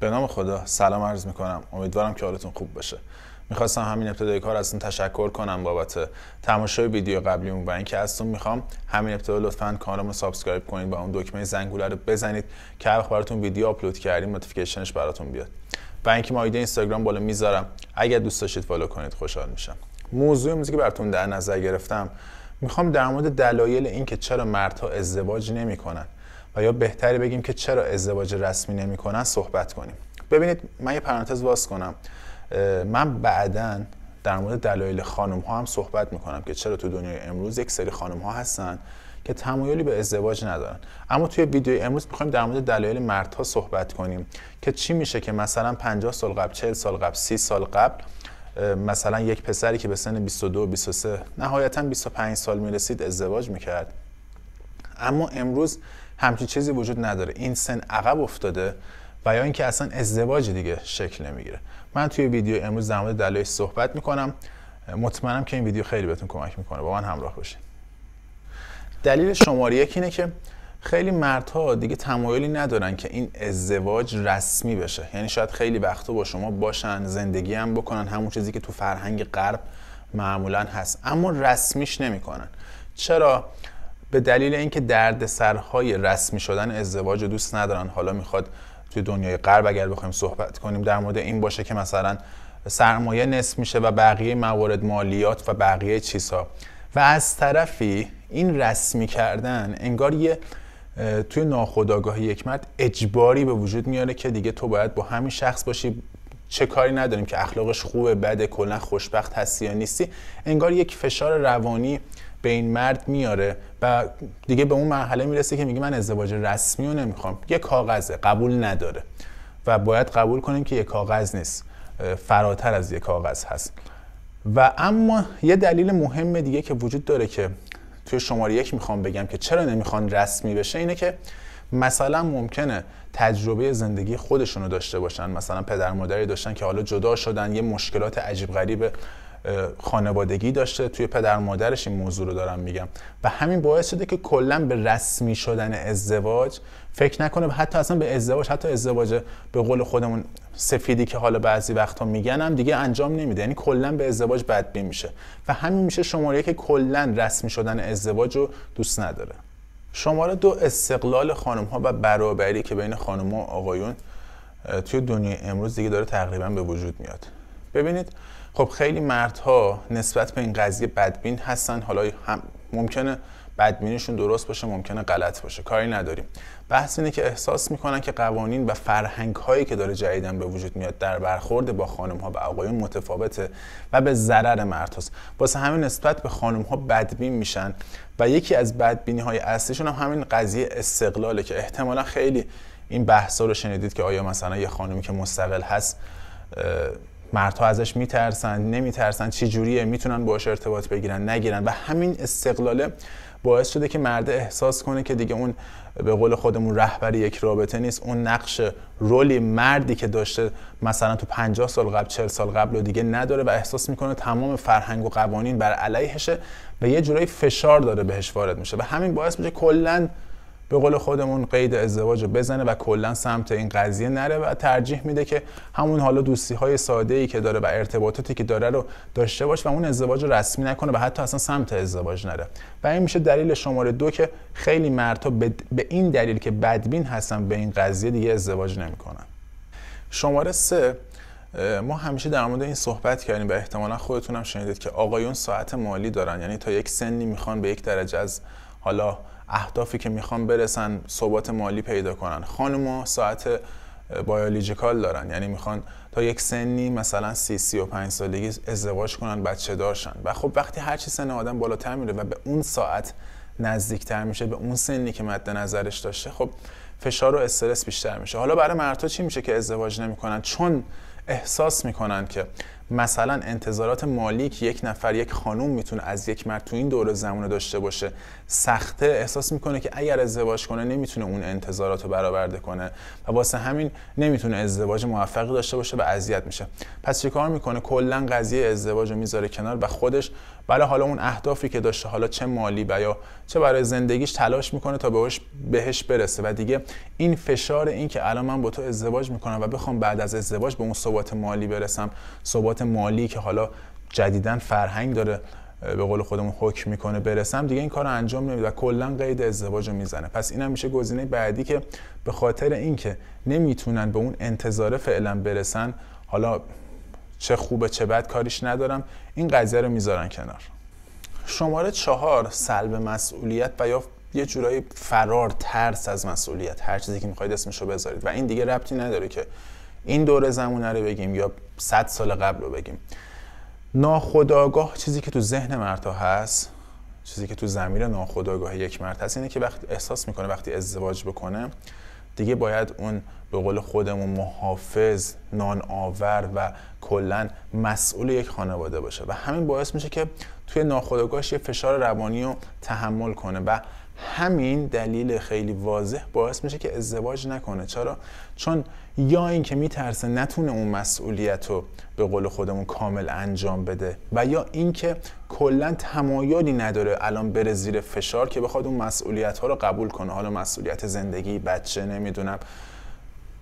به نام خدا سلام عرض میکنم امیدوارم که حالتون خوب باشه میخواستم همین ابتدای کار ازتون تشکر کنم بابت تماشای ویدیو قبلیمون و اینکه ازتون میخوام همین ابتدا لطفا رو سابسکرایب کنید و اون دکمه زنگوله رو بزنید که هر براتون ویدیو آپلود کردیم نوتیفیکیشنش براتون بیاد و اینکه ما ایده اینستاگرام بالا میذارم اگر دوست داشتید فالو کنید خوشحال میشم موضوع امروزی که براتون در نظر گرفتم میخوام در مورد دلایل اینکه چرا مردها ازدواج نمیکنن یا بهتری بگیم که چرا ازدواج رسمی نمیکنن صحبت کنیم ببینید من یه پرانتز باز کنم من بعدا در مورد دلایل خانم ها هم صحبت میکنم که چرا تو دنیای امروز یک سری خانم ها هستن که تمایلی به ازدواج ندارن اما توی ویدیو امروز میخوایم در مورد دلایل مردها صحبت کنیم که چی میشه که مثلا 50 سال قبل 40 سال قبل 30 سال قبل مثلا یک پسری که به سن 22 23 نهایتا 25 سال میرسید ازدواج میکرد اما امروز همچین چیزی وجود نداره این سن عقب افتاده و یا اینکه اصلا ازدواج دیگه شکل نمیگیره من توی ویدیو امروز در مورد صحبت میکنم مطمئنم که این ویدیو خیلی بهتون کمک میکنه با من همراه باشین دلیل شماره یک اینه که خیلی مردها دیگه تمایلی ندارن که این ازدواج رسمی بشه یعنی شاید خیلی وقتا با شما باشن زندگی هم بکنن همون چیزی که تو فرهنگ غرب معمولا هست اما رسمیش نمیکنن چرا به دلیل اینکه سرهای رسمی شدن ازدواج رو دوست ندارن حالا میخواد توی دنیای غرب اگر بخوایم صحبت کنیم در مورد این باشه که مثلا سرمایه نصف میشه و بقیه موارد مالیات و بقیه چیزها و از طرفی این رسمی کردن انگار یه توی ناخودآگاهی یک مرد اجباری به وجود میاره که دیگه تو باید با همین شخص باشی چه کاری نداریم که اخلاقش خوبه بده کلا خوشبخت هستی یا نیستی انگار یک فشار روانی به این مرد میاره و دیگه به اون مرحله میرسه که میگه من ازدواج رسمی رو نمیخوام یه کاغذه قبول نداره و باید قبول کنیم که یه کاغذ نیست فراتر از یه کاغذ هست و اما یه دلیل مهم دیگه که وجود داره که توی شماره یک میخوام بگم که چرا نمیخوان رسمی بشه اینه که مثلا ممکنه تجربه زندگی خودشونو داشته باشن مثلا پدر مادری داشتن که حالا جدا شدن یه مشکلات عجیب غریبه، خانوادگی داشته توی پدر مادرش این موضوع رو دارم میگم و همین باعث شده که کلا به رسمی شدن ازدواج فکر نکنه و حتی اصلا به ازدواج حتی ازدواج به قول خودمون سفیدی که حالا بعضی وقتا میگن دیگه انجام نمیده یعنی کلا به ازدواج بدبین میشه و همین میشه شماره که کلا رسمی شدن ازدواج رو دوست نداره شماره دو استقلال خانم ها و برابری که بین خانم آقایون توی دنیای امروز دیگه داره تقریبا به وجود میاد ببینید خب خیلی مردها نسبت به این قضیه بدبین هستن حالا هم ممکنه بدبینیشون درست باشه ممکنه غلط باشه کاری نداریم بحث اینه که احساس میکنن که قوانین و فرهنگ هایی که داره جدیدن به وجود میاد در برخورد با خانم ها و آقایون متفاوته و به ضرر مرد هاست واسه همین نسبت به خانم ها بدبین میشن و یکی از بدبینی های اصلیشون هم همین قضیه استقلاله که احتمالا خیلی این بحث رو شنیدید که آیا مثلا یه خانمی که مستقل هست مردها ازش میترسن نمیترسن چی جوریه میتونن باش ارتباط بگیرن نگیرن و همین استقلاله باعث شده که مرد احساس کنه که دیگه اون به قول خودمون رهبر یک رابطه نیست اون نقش رولی مردی که داشته مثلا تو 50 سال قبل 40 سال قبل و دیگه نداره و احساس میکنه تمام فرهنگ و قوانین بر علیهشه و یه جورایی فشار داره بهش وارد میشه و همین باعث میشه کلا به قول خودمون قید ازدواج رو بزنه و کلا سمت این قضیه نره و ترجیح میده که همون حالا دوستی های ساده ای که داره و ارتباطاتی که داره رو داشته باش و اون ازدواج رو رسمی نکنه و حتی اصلا سمت ازدواج نره و این میشه دلیل شماره دو که خیلی مردها به این دلیل که بدبین هستن به این قضیه دیگه ازدواج نمیکنن شماره سه ما همیشه در مورد این صحبت کردیم و احتمالا خودتونم شنیدید که آقایون ساعت مالی دارن یعنی تا یک سنی میخوان به یک درجه از حالا اهدافی که میخوان برسن ثبات مالی پیدا کنن خانم ساعت بایولوژیکال دارن یعنی میخوان تا یک سنی مثلا سی سی و پنج سالگی ازدواج کنن بچه دارشن و خب وقتی هر چی سن آدم بالاتر میره و به اون ساعت نزدیکتر میشه به اون سنی که مد نظرش داشته خب فشار و استرس بیشتر میشه حالا برای مردها چی میشه که ازدواج نمیکنن چون احساس میکنن که مثلا انتظارات مالی که یک نفر یک خانوم میتونه از یک مرد تو این دور زمان داشته باشه سخته احساس میکنه که اگر ازدواج کنه نمیتونه اون انتظارات رو برآورده کنه و واسه همین نمیتونه ازدواج موفقی داشته باشه و اذیت میشه پس چیکار میکنه کلا قضیه ازدواج رو میذاره کنار و خودش برای بله حالا اون اهدافی که داشته حالا چه مالی و چه برای زندگیش تلاش میکنه تا بهش بهش برسه و دیگه این فشار این که الان من با تو ازدواج میکنم و بخوام بعد از ازدواج به اون ثبات مالی برسم مالی که حالا جدیدن فرهنگ داره به قول خودمون حکم میکنه برسم دیگه این کار رو انجام نمیده و کلا قید ازدواج رو میزنه پس اینم میشه گزینه بعدی که به خاطر اینکه نمیتونن به اون انتظار فعلا برسن حالا چه خوبه چه بد کاریش ندارم این قضیه رو میذارن کنار شماره چهار سلب مسئولیت و یا یه جورایی فرار ترس از مسئولیت هر چیزی که میخواید اسمشو بذارید و این دیگه ربطی نداره که این دور زمونه رو بگیم یا 100 سال قبل رو بگیم ناخداگاه چیزی که تو ذهن مرتا هست چیزی که تو زمیر ناخداگاه یک مرد هست اینه که وقتی احساس میکنه وقتی ازدواج بکنه دیگه باید اون به قول خودمون محافظ نان و کلا مسئول یک خانواده باشه و همین باعث میشه که توی ناخداگاهش یه فشار روانی رو تحمل کنه و همین دلیل خیلی واضح باعث میشه که ازدواج نکنه چرا چون یا اینکه میترسه نتونه اون مسئولیت رو به قول خودمون کامل انجام بده و یا اینکه کلا تمایلی نداره الان بره زیر فشار که بخواد اون مسئولیت ها رو قبول کنه حالا مسئولیت زندگی بچه نمیدونم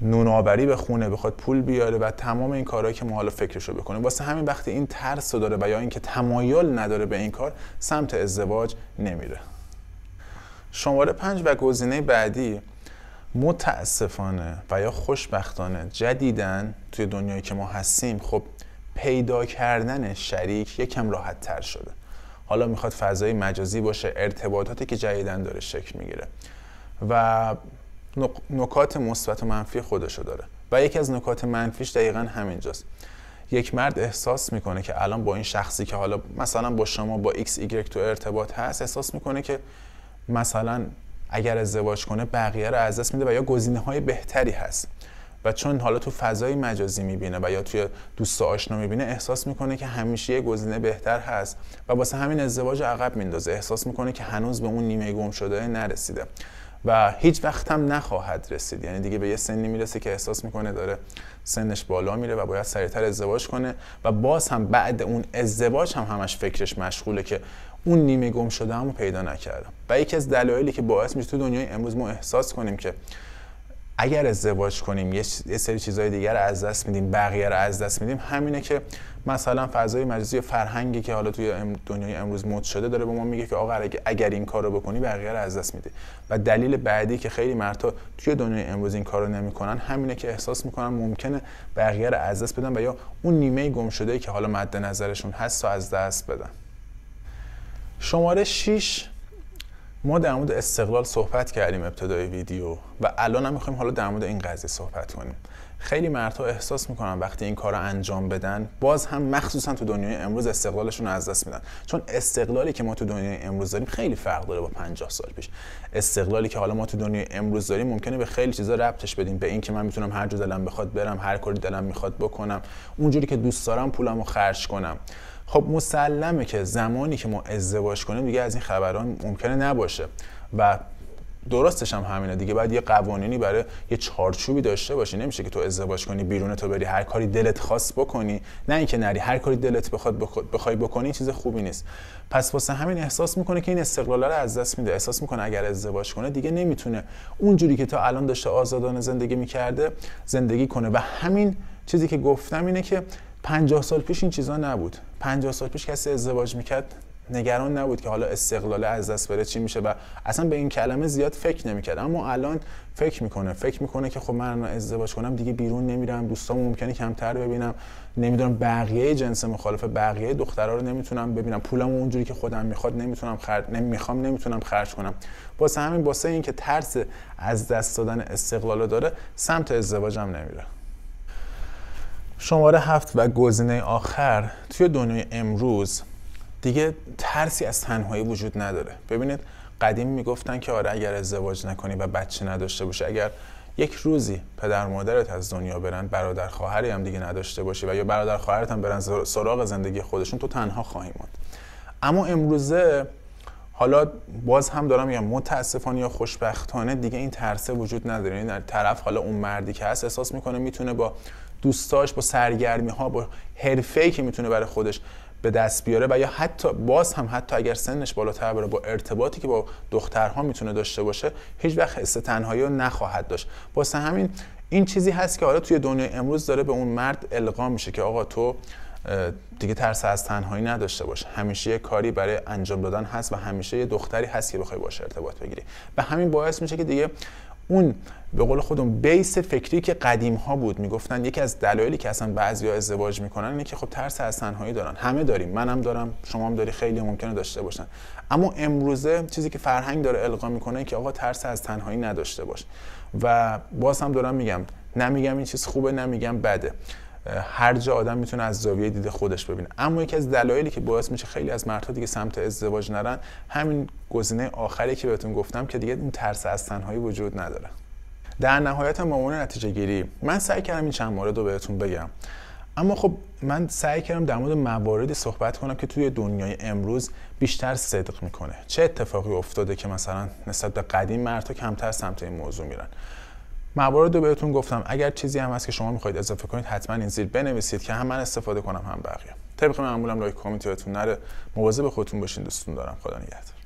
نونآوری به خونه بخواد پول بیاره و تمام این کارهایی که ما حالا فکرشو بکنه واسه همین وقتی این ترس داره و یا اینکه تمایل نداره به این کار سمت ازدواج نمیره شماره پنج و گزینه بعدی متاسفانه و یا خوشبختانه جدیدن توی دنیایی که ما هستیم خب پیدا کردن شریک یکم راحت تر شده حالا میخواد فضای مجازی باشه ارتباطاتی که جدیدن داره شکل میگیره و نکات مثبت و منفی خودشو داره و یکی از نکات منفیش دقیقا همینجاست یک مرد احساس میکنه که الان با این شخصی که حالا مثلا با شما با ایکس ایگرک تو ارتباط هست احساس میکنه که مثلا اگر ازدواج کنه بقیه رو از دست میده و یا گزینه های بهتری هست و چون حالا تو فضای مجازی میبینه و یا توی دوست آشنا میبینه احساس میکنه که همیشه یه گزینه بهتر هست و واسه همین ازدواج عقب میندازه احساس میکنه که هنوز به اون نیمه گم شده نرسیده و هیچ وقت هم نخواهد رسید یعنی دیگه به یه سنی میرسه که احساس میکنه داره سنش بالا میره و باید سریعتر ازدواج کنه و باز هم بعد اون ازدواج هم همش فکرش مشغوله که اون نیمه گم هم رو پیدا نکردم و یکی از دلایلی که باعث میشه تو دنیای امروز ما احساس کنیم که اگر ازدواج کنیم یه سری چیزهای دیگر رو از دست میدیم بقیه رو از دست میدیم همینه که مثلا فضای مجازی فرهنگی که حالا توی دنیای امروز مد شده داره به ما میگه که آقا اگر این کار رو بکنی بقیه رو از دست میدی و دلیل بعدی که خیلی مرتا توی دنیای امروز این کارو نمیکنن همینه که احساس میکنن ممکنه بقیه از دست بدن و یا اون نیمه گم شده که حالا مد نظرشون هست از دست بدن شماره 6 ما در مورد استقلال صحبت کردیم ابتدای ویدیو و الان هم میخوایم حالا در مورد این قضیه صحبت کنیم خیلی مردها احساس میکنن وقتی این کار رو انجام بدن باز هم مخصوصا تو دنیای امروز استقلالشون رو از دست میدن چون استقلالی که ما تو دنیای امروز داریم خیلی فرق داره با 50 سال پیش استقلالی که حالا ما تو دنیای امروز داریم ممکنه به خیلی چیزا ربطش بدیم به اینکه من میتونم هر جور دلم بخواد برم هر کاری دلم میخواد بکنم اونجوری که دوست دارم پولمو خرج کنم خب مسلمه که زمانی که ما ازدواج کنیم دیگه از این خبران ممکنه نباشه و درستش هم همینه دیگه بعد یه قوانینی برای یه چارچوبی داشته باشی نمیشه که تو ازدواج کنی بیرون تو بری هر کاری دلت خواست بکنی نه اینکه نری هر کاری دلت بخواد بخوای بکنی چیز خوبی نیست پس واسه همین احساس میکنه که این استقلال رو از دست میده احساس میکنه اگر ازدواج کنه دیگه نمیتونه اونجوری که تا الان داشته آزادانه زندگی میکرده زندگی کنه و همین چیزی که گفتم اینه که 50 سال پیش این چیزا نبود 50 سال پیش کسی ازدواج میکرد نگران نبود که حالا استقلال از دست بره چی میشه و اصلا به این کلمه زیاد فکر نمیکرد اما الان فکر میکنه فکر میکنه که خب من ازدواج کنم دیگه بیرون نمیرم دوستام ممکنه کمتر ببینم نمیدونم بقیه جنس مخالف بقیه دخترها رو نمیتونم ببینم پولم اونجوری که خودم میخواد نمیتونم خرج نمیخوام نمیتونم خرج کنم واسه همین واسه اینکه ترس از دست دادن استقلال داره سمت ازدواجم نمیره شماره هفت و گزینه آخر توی دنیای امروز دیگه ترسی از تنهایی وجود نداره ببینید قدیم میگفتن که آره اگر ازدواج نکنی و بچه نداشته باشی اگر یک روزی پدر مادرت از دنیا برن برادر خواهری هم دیگه نداشته باشی و یا برادر خواهرت هم برن سراغ زندگی خودشون تو تنها خواهی ماند اما امروزه حالا باز هم دارم میگم متاسفانه یا خوشبختانه دیگه این ترسه وجود نداره این یعنی طرف حالا اون مردی که هست احساس میکنه میتونه با دوستاش با سرگرمی ها با حرفه که میتونه برای خودش به دست بیاره و یا حتی باز هم حتی اگر سنش بالاتر بره با ارتباطی که با دخترها میتونه داشته باشه هیچ وقت حس تنهایی رو نخواهد داشت واسه همین این چیزی هست که حالا توی دنیای امروز داره به اون مرد القا میشه که آقا تو دیگه ترس از تنهایی نداشته باش همیشه یه کاری برای انجام دادن هست و همیشه یه دختری هست که بخوای باش ارتباط بگیری و همین باعث میشه که دیگه اون به قول خودم بیس فکری که قدیم ها بود میگفتن یکی از دلایلی که اصلا بعضیا ازدواج میکنن اینه که خب ترس از تنهایی دارن همه داریم منم دارم شما هم داری خیلی ممکنه داشته باشن اما امروزه چیزی که فرهنگ داره القا میکنه که آقا ترس از تنهایی نداشته باش و باز هم دارم میگم نمیگم این چیز خوبه نمیگم بده هر جا آدم میتونه از زاویه دید خودش ببینه اما یکی از دلایلی که باعث میشه خیلی از مردها دیگه سمت ازدواج نرن همین گزینه آخری که بهتون گفتم که دیگه اون ترس از تنهایی وجود نداره در نهایت مامان نتیجه گیری من سعی کردم این چند مورد رو بهتون بگم اما خب من سعی کردم در مورد مواردی صحبت کنم که توی دنیای امروز بیشتر صدق میکنه چه اتفاقی افتاده که مثلا نسبت به قدیم مردها کمتر سمت این موضوع میرن موارد رو بهتون گفتم اگر چیزی هم هست که شما میخواید اضافه کنید حتما این زیر بنویسید که هم من استفاده کنم هم بقیه طبق معمولم لایک کامنت یادتون نره مواظب خودتون باشین دوستتون دارم خدا نگهدار